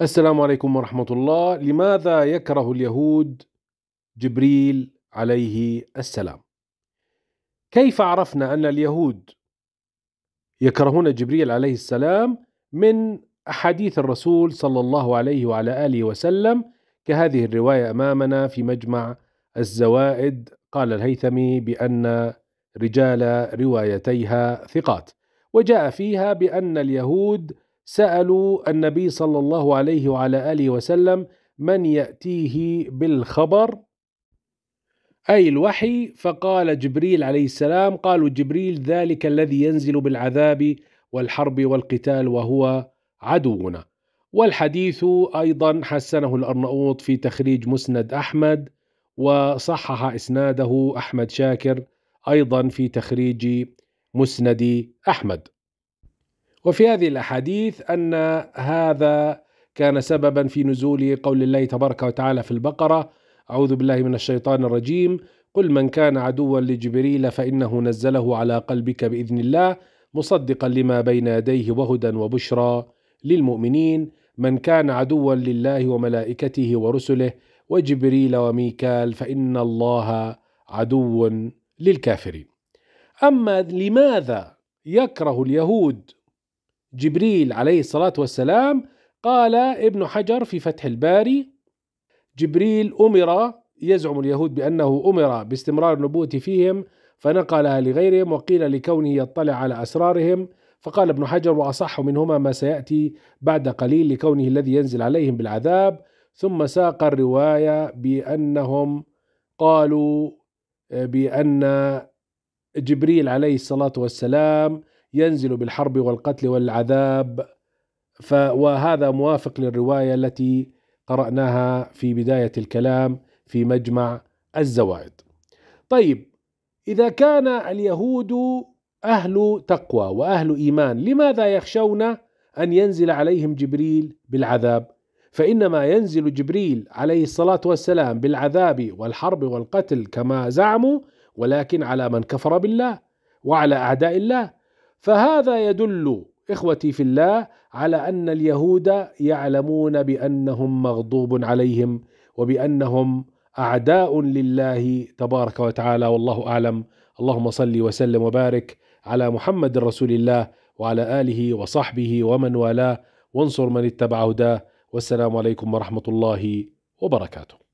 السلام عليكم ورحمة الله لماذا يكره اليهود جبريل عليه السلام كيف عرفنا أن اليهود يكرهون جبريل عليه السلام من أحاديث الرسول صلى الله عليه وعلى آله وسلم كهذه الرواية أمامنا في مجمع الزوائد قال الهيثمي بأن رجال روايتيها ثقات وجاء فيها بأن اليهود سألوا النبي صلى الله عليه وعلى آله وسلم من يأتيه بالخبر أي الوحي فقال جبريل عليه السلام قالوا جبريل ذلك الذي ينزل بالعذاب والحرب والقتال وهو عدونا والحديث أيضا حسنه الأرنؤوط في تخريج مسند أحمد وصحح إسناده أحمد شاكر أيضا في تخريج مسند أحمد وفي هذه الأحاديث أن هذا كان سببا في نزول قول الله تبارك وتعالى في البقرة أعوذ بالله من الشيطان الرجيم قل من كان عدوا لجبريل فإنه نزله على قلبك بإذن الله مصدقا لما بين يديه وهدى وبشرى للمؤمنين من كان عدوا لله وملائكته ورسله وجبريل وميكال فإن الله عدو للكافرين. أما لماذا يكره اليهود جبريل عليه الصلاة والسلام قال ابن حجر في فتح الباري جبريل أمر يزعم اليهود بأنه أمر باستمرار النبوة فيهم فنقلها لغيرهم وقيل لكونه يطلع على أسرارهم فقال ابن حجر وأصح منهما ما سيأتي بعد قليل لكونه الذي ينزل عليهم بالعذاب ثم ساق الرواية بأنهم قالوا بأن جبريل عليه الصلاة والسلام ينزل بالحرب والقتل والعذاب ف وهذا موافق للروايه التي قرأناها في بدايه الكلام في مجمع الزوائد. طيب اذا كان اليهود اهل تقوى واهل ايمان، لماذا يخشون ان ينزل عليهم جبريل بالعذاب؟ فانما ينزل جبريل عليه الصلاه والسلام بالعذاب والحرب والقتل كما زعموا ولكن على من كفر بالله وعلى اعداء الله فهذا يدل اخوتي في الله على ان اليهود يعلمون بانهم مغضوب عليهم وبانهم اعداء لله تبارك وتعالى والله اعلم اللهم صل وسلم وبارك على محمد رسول الله وعلى اله وصحبه ومن والاه وانصر من اتبع هداه والسلام عليكم ورحمه الله وبركاته